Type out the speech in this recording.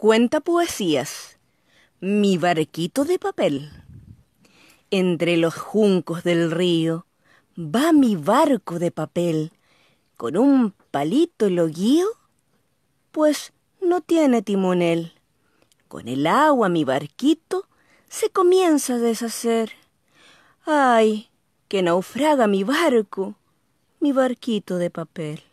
Cuenta poesías. Mi barquito de papel. Entre los juncos del río va mi barco de papel. Con un palito lo guío, pues no tiene timonel. Con el agua mi barquito se comienza a deshacer. Ay, que naufraga mi barco, mi barquito de papel.